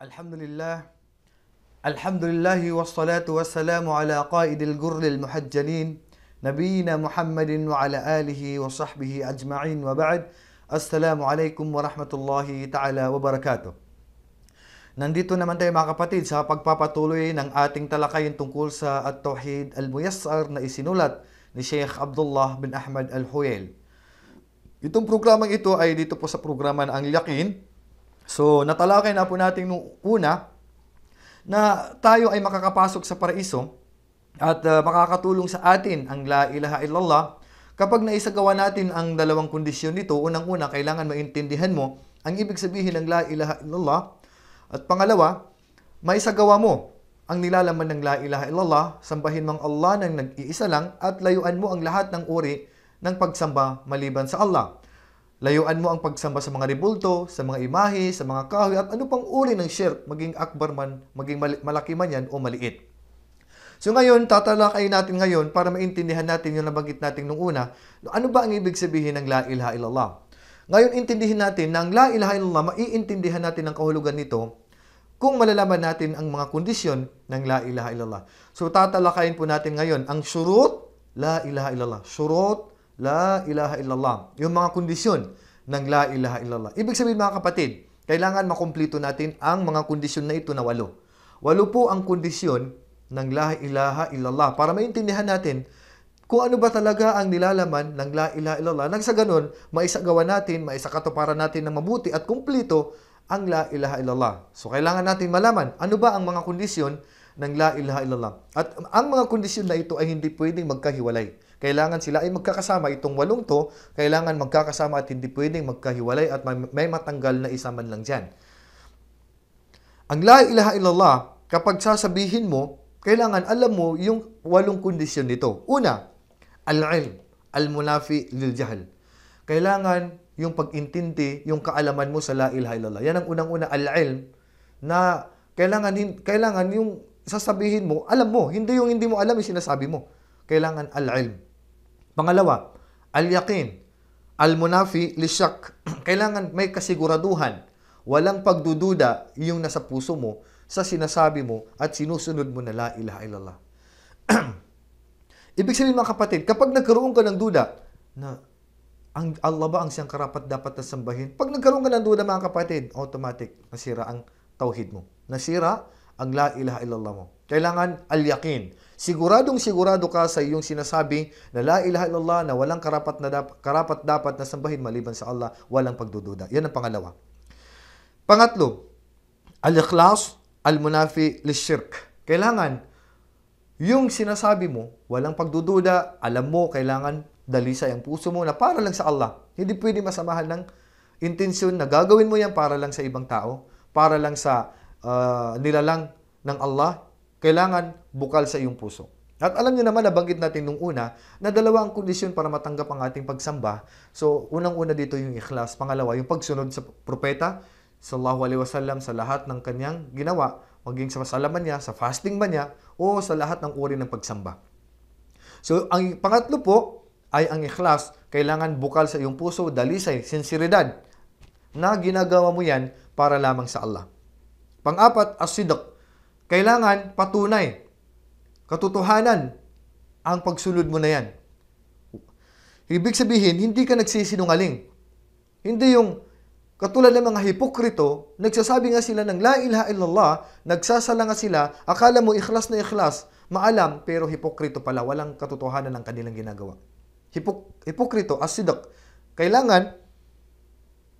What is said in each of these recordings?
الحمد لله الحمد لله والصلاة والسلام على قائد الجر المحجلين نبينا محمد وعلى آله وصحبه أجمعين وبعد Assalamu alaikum warahmatullahi ta'ala wabarakatuh. Nandito naman tayo mga kapatid sa pagpapatuloy ng ating talakayan tungkol sa At-Tawhid Al-Muyassar na isinulat ni Sheikh Abdullah bin Ahmad Al-Huyel. Itong programang ito ay dito po sa programa na Ang Yakin So, natalakay na po natin nung una na tayo ay makakapasok sa paraiso at uh, makakatulong sa atin ang la ilaha illallah kapag naisagawa natin ang dalawang kondisyon nito. Unang-una, kailangan maintindihan mo ang ibig sabihin ng la ilaha illallah at pangalawa, maisagawa mo ang nilalaman ng la ilaha illallah, sambahin mang Allah ng nag-iisa lang at layuan mo ang lahat ng uri ng pagsamba maliban sa Allah. Layuan mo ang pagsamba sa mga ribulto, sa mga imahe, sa mga kahoy at ano pang uri ng shirk, maging akbar man, maging malaki man yan o maliit. So ngayon, tatalakayin natin ngayon para maintindihan natin yung nabanggit natin nung una, ano ba ang ibig sabihin ng La ilaha illallah? Ngayon, intindihin natin na ang La ilaha illallah, maiintindihan natin ang kahulugan nito kung malalaman natin ang mga kondisyon ng La ilaha illallah. So tatalakayin po natin ngayon ang syurut, La ilaha illallah, syurut La ilaha illallah. Yung mga kondisyon ng la ilaha illallah. Ibig sabihin mga kapatid, kailangan makumpleto natin ang mga kondisyon na ito na walo. Walo po ang kondisyon ng la ilaha illallah para maintindihan natin kung ano ba talaga ang nilalaman ng la ilaha illallah. Nang sa ganun, maisagawa natin, maisakatuparan natin ng mabuti at kumpleto ang la ilaha illallah. So kailangan natin malaman ano ba ang mga kondisyon ng la ilaha illallah. At ang mga kondisyon na ito ay hindi pwedeng magkahiwalay. Kailangan sila ay magkakasama. Itong walong to, kailangan magkakasama at hindi pwedeng magkahiwalay at may matanggal na isa man lang dyan. Ang la ilaha illallah, kapag sasabihin mo, kailangan alam mo yung walong kondisyon nito. Una, al-ilm, al-munafi lil jahl. Kailangan yung pag-intindi, yung kaalaman mo sa la ilaha illallah. Yan ang unang-una al-ilm na kailangan kailangan yung sasabihin mo, alam mo, hindi yung hindi mo alam yung sinasabi mo. Kailangan al-ilm. Pangalawa, al-yakin. Al-munafi lisyak. Kailangan may kasiguraduhan. Walang pagdududa yung nasa puso mo sa sinasabi mo at sinusunod mo na la ilaha illallah. Ibig sabihin mga kapatid, kapag nagkaroon ka ng duda na ang Allah ba ang siyang karapat dapat na sambahin? Pag nagkaroon ka ng duda mga kapatid, automatic nasira ang tauhid mo. Nasira ang la ilaha illallah mo. Kailangan al-yakin siguradong sigurado ka sa iyong sinasabi na la ilaha illallah na walang karapat na dapat, karapat dapat na sambahin maliban sa Allah, walang pagdududa. Yan ang pangalawa. Pangatlo, al-ikhlas al-munafi lishirk. Kailangan yung sinasabi mo, walang pagdududa, alam mo, kailangan dalisa ang puso mo na para lang sa Allah. Hindi pwede masamahan ng intensyon na gagawin mo yan para lang sa ibang tao, para lang sa uh, nilalang ng Allah, kailangan bukal sa iyong puso. At alam niyo naman, nabanggit natin nung una, na dalawa ang kondisyon para matanggap ang ating pagsamba. So, unang-una dito yung ikhlas. Pangalawa, yung pagsunod sa propeta, sallallahu alaihi wasallam, sa lahat ng kanyang ginawa, maging sa masalaman niya, sa fasting ba niya, o sa lahat ng uri ng pagsamba. So, ang pangatlo po ay ang ikhlas. Kailangan bukal sa iyong puso, dalisay, sinseridad na ginagawa mo yan para lamang sa Allah. Pang-apat, as asidak. Kailangan patunay, katotohanan ang pagsulod mo na yan. Ibig sabihin, hindi ka nagsisinungaling. Hindi yung katulad ng mga hipokrito, nagsasabi nga sila ng la ilaha illallah, nagsasala nga sila, akala mo ikhlas na ikhlas, maalam pero hipokrito pala, walang katotohanan ang kanilang ginagawa. Hipok hipokrito, asidak. Kailangan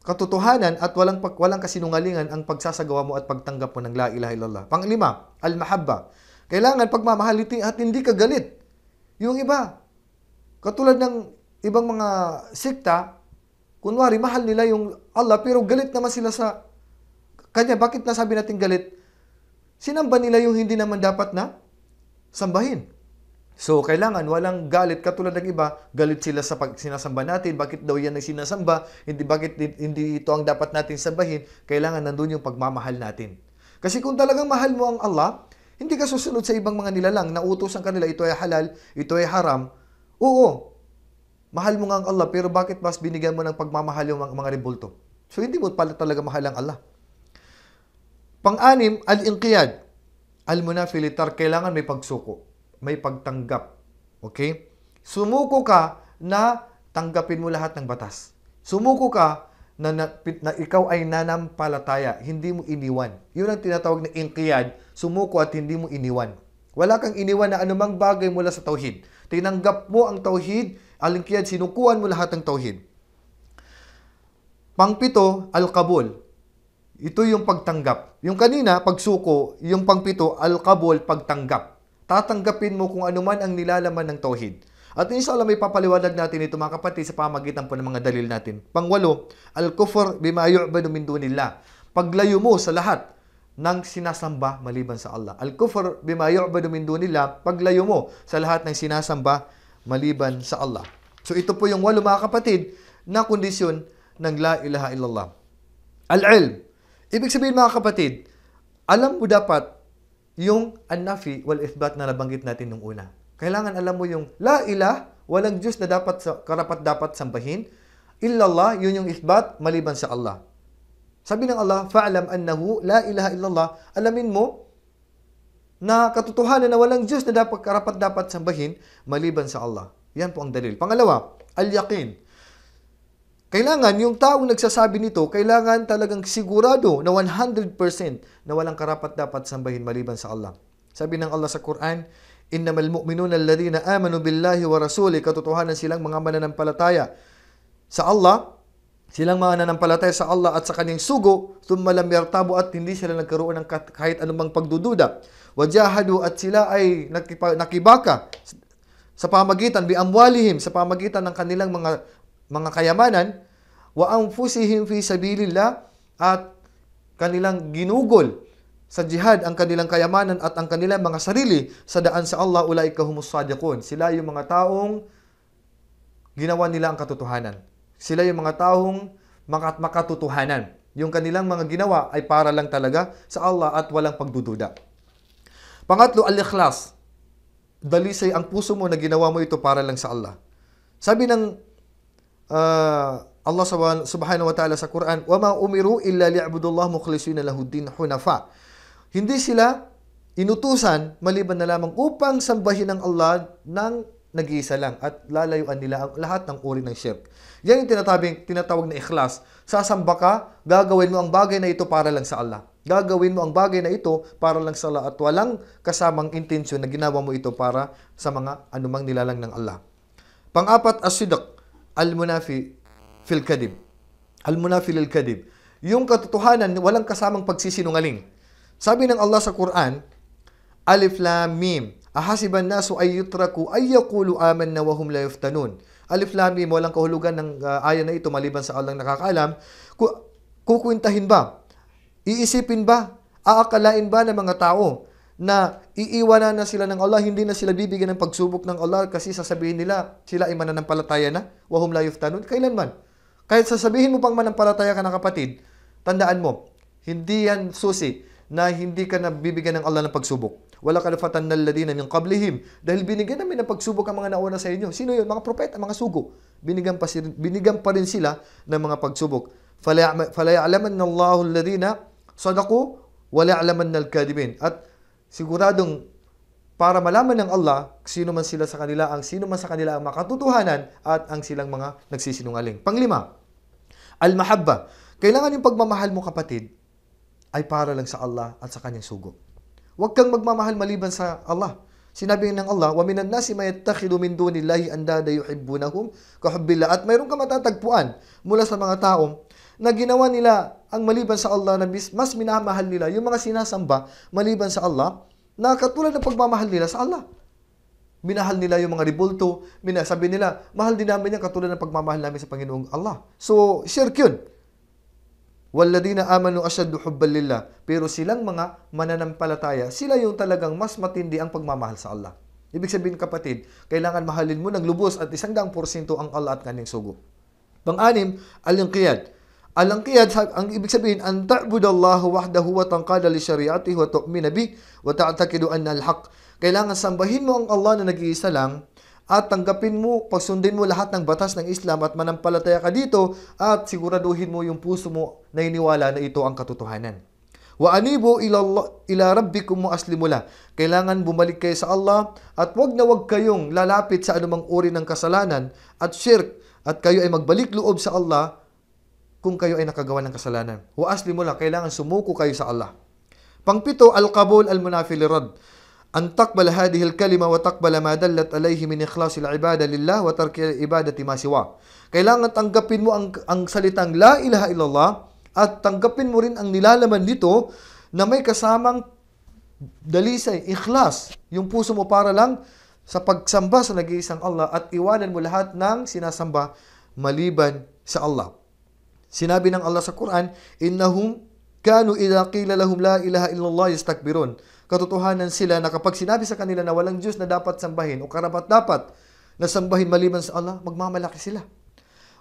katotohanan at walang pag, walang kasinungalingan ang pagsasagawa mo at pagtanggap mo ng la ilaha illallah. Panglima, al-mahabba. Kailangan pagmamahal at hindi ka galit. Yung iba, katulad ng ibang mga sikta, kunwari mahal nila yung Allah pero galit naman sila sa kanya. Bakit nasabi natin galit? Sinamba nila yung hindi naman dapat na sambahin. So, kailangan walang galit. Katulad ng iba, galit sila sa pag sinasamba natin. Bakit daw yan ang sinasamba? Hindi, bakit hindi ito ang dapat natin sambahin? Kailangan nandun yung pagmamahal natin. Kasi kung talagang mahal mo ang Allah, hindi ka susunod sa ibang mga nilalang na utos ang kanila, ito ay halal, ito ay haram. Oo, mahal mo nga ang Allah, pero bakit mas binigyan mo ng pagmamahal yung mga, mga rebulto? So, hindi mo pala talaga mahal ang Allah. Pang-anim, al-inqiyad. Al-munafilitar, kailangan may pagsuko may pagtanggap. Okay? Sumuko ka na tanggapin mo lahat ng batas. Sumuko ka na, na, na ikaw ay nanampalataya, hindi mo iniwan. Yun ang tinatawag na inkiyad, sumuko at hindi mo iniwan. Wala kang iniwan na anumang bagay mula sa tauhid. Tinanggap mo ang tauhid, alingkiyad, sinukuan mo lahat ng tauhid. Pangpito, al-kabul. Ito yung pagtanggap. Yung kanina, pagsuko, yung pangpito, al-kabul, pagtanggap. Tatanggapin mo kung anuman ang nilalaman ng tauhid. At inshallah may papaliwanag natin ito mga kapatid sa pamagitan po ng mga dalil natin. Pangwalo, al-kufr bima yu'badu min dunillah. Paglayo mo sa lahat ng sinasamba maliban sa Allah. Al-kufr bima yu'badu min dunillah. Paglayo mo sa lahat ng sinasamba maliban sa Allah. So ito po yung walo mga kapatid na kondisyon ng la ilaha illallah. Al-ilm. Ibig sabihin mga kapatid, alam mo dapat yung an-nafi wal isbat na nabanggit natin nung una. Kailangan alam mo yung la ilah, walang Diyos na dapat karapat dapat sambahin. Illallah, yun yung isbat maliban sa Allah. Sabi ng Allah, fa'lam annahu la ilaha illallah. Alamin mo na katotohanan na walang Diyos na dapat karapat dapat sambahin maliban sa Allah. Yan po ang dalil. Pangalawa, al-yaqin kailangan yung taong nagsasabi nito, kailangan talagang sigurado na 100% na walang karapat dapat sambahin maliban sa Allah. Sabi ng Allah sa Quran, Innamal mu'minuna alladhina amanu billahi wa rasuli, katotohanan silang mga mananampalataya sa Allah, silang mga nanampalataya sa Allah at sa kanyang sugo, thumma lam yartabu at hindi sila nagkaroon ng kahit anumang pagdududa. Wajahadu at sila ay nakibaka sa pamagitan, amwalihim sa pamagitan ng kanilang mga mga kayamanan, wa anfusihim fi sabilillah at kanilang ginugol sa jihad ang kanilang kayamanan at ang kanilang mga sarili sa daan sa Allah ulai humus sadiqun. Sila yung mga taong ginawa nila ang katotohanan. Sila yung mga taong makat makatotohanan. Yung kanilang mga ginawa ay para lang talaga sa Allah at walang pagdududa. Pangatlo, al-ikhlas. Dalisay ang puso mo na ginawa mo ito para lang sa Allah. Sabi ng uh, Allah subhanahu wa ta'ala sa Quran, وَمَا umiru illa li'abudullah mukhlisina lahuddin hunafa. Hindi sila inutusan maliban na lamang upang sambahin ng Allah ng nag-iisa lang at lalayuan nila ang lahat ng uri ng shirk. Yan yung tinatabing, tinatawag na ikhlas. Sasamba ka, gagawin mo ang bagay na ito para lang sa Allah. Gagawin mo ang bagay na ito para lang sa Allah at walang kasamang intensyon na ginawa mo ito para sa mga anumang nilalang ng Allah. Pang-apat, as asidak al-munafi fil kadib. Al-munafi lil kadib. Yung katotohanan, walang kasamang pagsisinungaling. Sabi ng Allah sa Quran, Alif Lam Mim, Ahasiban nasu ay yutraku ay yakulu aman na wahum la yuftanun. Alif Lam Mim, walang kahulugan ng uh, ah, ayan na ito maliban sa Allah nakakaalam. Ku kukwintahin ba? Iisipin ba? Aakalain ba ng mga tao na iiwanan na sila ng Allah, hindi na sila bibigyan ng pagsubok ng Allah kasi sasabihin nila, sila ay mananampalataya na, wahum la yuftanun, kailanman. Kahit sasabihin mo pang manampalataya ka na kapatid, tandaan mo, hindi yan susi na hindi ka nabibigyan ng Allah ng pagsubok. Wala kalafatan na ladina min qablihim. Dahil binigyan namin ng pagsubok ang mga nauna sa inyo. Sino yun? Mga propeta, mga sugo. Binigyan pa, binigyan pa rin sila ng mga pagsubok. Fala ya'laman na Allahu ladina sadaku wala na al-kadibin. At Siguradong para malaman ng Allah sino man sila sa kanila, ang sino man sa kanila ang makatutuhanan at ang silang mga nagsisinungaling. Panglima, al-mahabba. Kailangan yung pagmamahal mo kapatid ay para lang sa Allah at sa kanyang sugo. Huwag kang magmamahal maliban sa Allah. Sinabi ng Allah, wa minan nasi may yattakhidu min dunillahi andada yuhibbunahum ka hubbillah. At mayroon ka matatagpuan mula sa mga taong na ginawa nila ang maliban sa Allah na mas minamahal nila yung mga sinasamba maliban sa Allah na katulad ng pagmamahal nila sa Allah. Minahal nila yung mga ribulto, minasabi nila, mahal din namin yan katulad ng pagmamahal namin sa Panginoong Allah. So, shirk yun. Walladina amanu asyaddu hubban lillah. Pero silang mga mananampalataya, sila yung talagang mas matindi ang pagmamahal sa Allah. Ibig sabihin kapatid, kailangan mahalin mo ng lubos at isang daang porsinto ang Allah at kanyang sugo. Pang-anim, al-inqiyad. Alang kaya, ang ibig sabihin, an ta'budallahu wahdahu wa tangkada li syari'ati wa tu'mina bih wa ta'takidu anna al-haq. Kailangan sambahin mo ang Allah na nag-iisa lang at tanggapin mo, pagsundin mo lahat ng batas ng Islam at manampalataya ka dito at siguraduhin mo yung puso mo na iniwala na ito ang katotohanan. Wa anibu ila, ila rabbikum aslimu la. Kailangan bumalik kayo sa Allah at wag na wag kayong lalapit sa anumang uri ng kasalanan at shirk at kayo ay magbalik loob sa Allah kung kayo ay nakagawa ng kasalanan. Wa aslimu lang, kailangan sumuko kayo sa Allah. Pangpito, al-qabul al-munafi lirad. An takbal hadhihi al-kalima wa takbal ma dallat alayhi min ikhlas al-ibada lillah wa tarki ibadati ma Kailangan tanggapin mo ang, ang salitang la ilaha illallah at tanggapin mo rin ang nilalaman nito na may kasamang dalisay, ikhlas, yung puso mo para lang sa pagsamba sa nag-iisang Allah at iwanan mo lahat ng sinasamba maliban sa Allah. Sinabi ng Allah sa Quran, Innahum kanu idha qila lahum la ilaha illallah yastakbirun. Katotohanan sila na kapag sinabi sa kanila na walang Diyos na dapat sambahin o karapat dapat na sambahin maliban sa Allah, magmamalaki sila.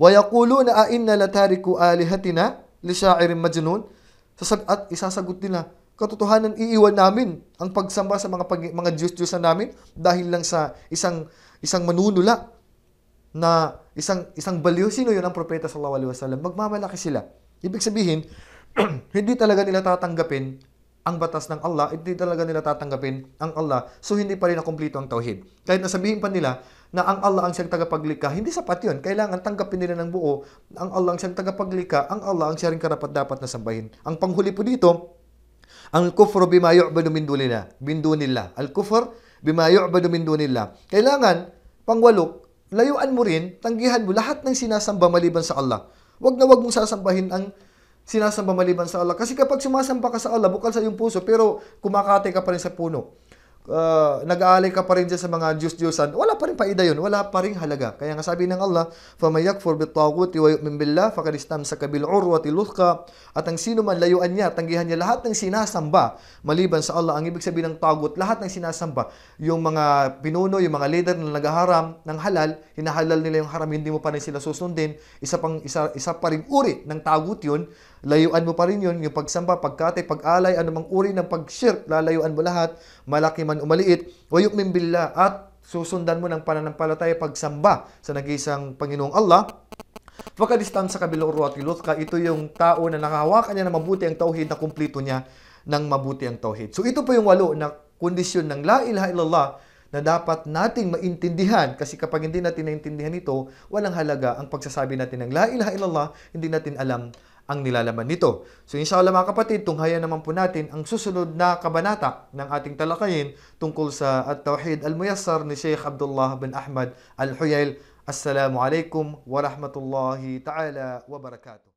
Wa yaquluna a inna latariku alihatina li sha'irin majnun. At isasagot nila, katotohanan iiwan namin ang pagsamba sa mga pag- mga Diyos-Diyos na namin dahil lang sa isang isang manunula na isang isang baliw sino yun ang propeta sallallahu alaihi wasallam magmamalaki sila ibig sabihin hindi talaga nila tatanggapin ang batas ng Allah hindi talaga nila tatanggapin ang Allah so hindi pa rin nakumpleto ang tauhid kahit nasabihin pa nila na ang Allah ang siyang tagapaglikha hindi sapat yun kailangan tanggapin nila ng buo ang Allah ang siyang tagapaglikha ang Allah ang siyang karapat dapat na sambahin ang panghuli po dito ang kufru bima yu'badu min dunillah bin dunillah al kufur bima yu'badu min dunillah kailangan pangwalo layuan mo rin, tanggihan mo lahat ng sinasamba maliban sa Allah. Huwag na huwag mong sasambahin ang sinasamba maliban sa Allah. Kasi kapag sumasamba ka sa Allah, bukal sa iyong puso, pero kumakate ka pa rin sa puno. Ah, nag-aalay ka pa rin dyan sa mga Diyos-Diyosan, wala pa rin paida yun. Wala pa rin halaga. Kaya nga sabi ng Allah, فَمَيَكْ فُرْ بِالطَّاغُوتِ وَيُؤْمِنْ بِاللَّهِ فَقَدْ اسْتَمْسَكَ بِالْعُرْوَةِ لُثْقَى At ang sino man layuan niya, tanggihan niya lahat ng sinasamba maliban sa Allah. Ang ibig sabihin ng tagut, lahat ng sinasamba, yung mga pinuno, yung mga leader na nagaharam ng halal, hinahalal nila yung haram, hindi mo pa rin sila susundin. Isa, pang, isa, isa pa rin uri ng tagut yun Layuan mo pa rin yun, yung pagsamba, pagkate, pag-alay, anumang uri ng pag-shirk, lalayuan mo lahat, malaki man o maliit, wayuk mimbilla, at susundan mo ng pananampalataya pagsamba sa nag-iisang Panginoong Allah, Pagkadistam sa kabilang ruwat ni Lutka, ito yung tao na nakahawakan niya na mabuti ang tauhid na kumplito niya ng mabuti ang tauhid. So ito po yung walo na kondisyon ng la ilaha illallah na dapat nating maintindihan kasi kapag hindi natin naintindihan ito, walang halaga ang pagsasabi natin ng la ilaha illallah, hindi natin alam ang nilalaman nito. So inshallah mga kapatid, tunghayan naman po natin ang susunod na kabanata ng ating talakayin tungkol sa At-Tawhid Al-Muyassar ni Sheikh Abdullah bin Ahmad Al-Huyayl. Assalamu alaikum wa rahmatullahi ta'ala wa barakatuh.